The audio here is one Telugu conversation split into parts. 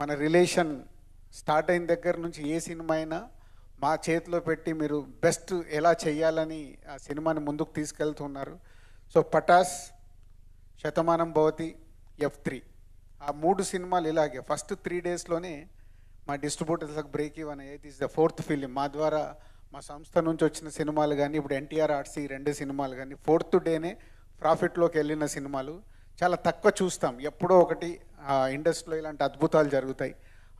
మన రిలేషన్ స్టార్ట్ అయిన దగ్గర నుంచి ఏ సినిమా అయినా మా చేతిలో పెట్టి మీరు బెస్ట్ ఎలా చేయాలని ఆ సినిమాని ముందుకు తీసుకెళ్తున్నారు సో పటాస్ శతమానం భవతి ఎఫ్ త్రీ ఆ మూడు సినిమాలు ఇలాగే ఫస్ట్ త్రీ డేస్లోనే మా డిస్ట్రిబ్యూటర్స్కి బ్రేక్ ఇవ్వని ఇది ఇస్ ద ఫోర్త్ ఫిలిం మా ద్వారా మా సంస్థ నుంచి వచ్చిన సినిమాలు కానీ ఇప్పుడు ఎన్టీఆర్ ఆర్ట్స్ రెండు సినిమాలు కానీ ఫోర్త్ డేనే ప్రాఫిట్లోకి వెళ్ళిన సినిమాలు చాలా తక్కువ చూస్తాం ఎప్పుడో ఒకటి ఇండస్ట్రీలో ఇలాంటి అద్భుతాలు జరుగుతాయి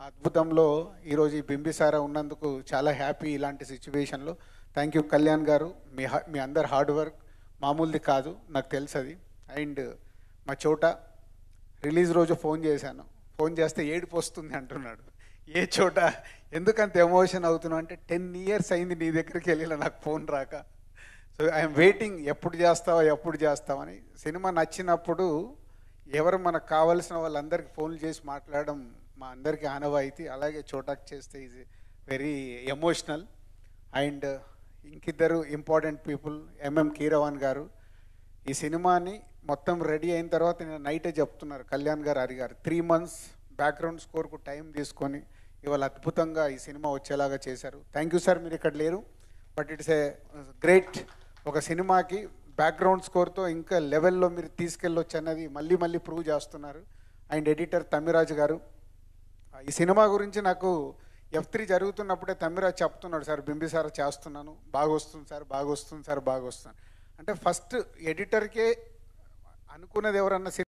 అద్భుతంలో ఈరోజు ఈ బింబిసారా ఉన్నందుకు చాలా హ్యాపీ ఇలాంటి సిచ్యువేషన్లో థ్యాంక్ యూ కళ్యాణ్ గారు మీ మీ అందరు హార్డ్ వర్క్ మామూలుది కాదు నాకు తెలుసది అండ్ మా చోట రిలీజ్ రోజు ఫోన్ చేశాను ఫోన్ చేస్తే ఏడుపు వస్తుంది అంటున్నాడు ఏ చోట ఎందుకంత ఎమోషన్ అవుతున్నావు అంటే టెన్ ఇయర్స్ అయింది నీ దగ్గరికి వెళ్ళినా నాకు ఫోన్ రాక సో ఐఎమ్ వెయిటింగ్ ఎప్పుడు చేస్తావా ఎప్పుడు చేస్తావని సినిమా నచ్చినప్పుడు ఎవరు మనకు కావాల్సిన వాళ్ళందరికీ ఫోన్లు చేసి మాట్లాడడం మా అందరికీ ఆనవాయితీ అలాగే చోటాకు చేస్తే ఇది వెరీ ఎమోషనల్ అండ్ ఇంకిద్దరు ఇంపార్టెంట్ పీపుల్ ఎంఎం కీరవాన్ గారు ఈ సినిమాని మొత్తం రెడీ అయిన తర్వాత నేను నైటే చెప్తున్నారు కళ్యాణ్ గారు అరిగారు త్రీ మంత్స్ బ్యాక్గ్రౌండ్ స్కోర్కు టైం తీసుకొని ఇవాళ అద్భుతంగా ఈ సినిమా వచ్చేలాగా చేశారు థ్యాంక్ యూ సార్ మీరు ఇక్కడ లేరు బట్ ఇట్స్ ఏ గ్రేట్ ఒక సినిమాకి బ్యాక్గ్రౌండ్ స్కోర్తో ఇంకా లెవెల్లో మీరు తీసుకెళ్ళొచ్చు అన్నది మళ్ళీ మళ్ళీ ప్రూవ్ చేస్తున్నారు అండ్ ఎడిటర్ తమ్మిరాజు గారు ఈ సినిమా గురించి నాకు ఎఫ్ త్రీ జరుగుతున్నప్పుడే తమ్మిరాజు చెప్తున్నాడు సార్ బింబిసార చేస్తున్నాను బాగా వస్తుంది సార్ బాగా వస్తుంది సార్ బాగా వస్తుంది అంటే ఫస్ట్ ఎడిటర్కే అనుకున్నది ఎవరన్నా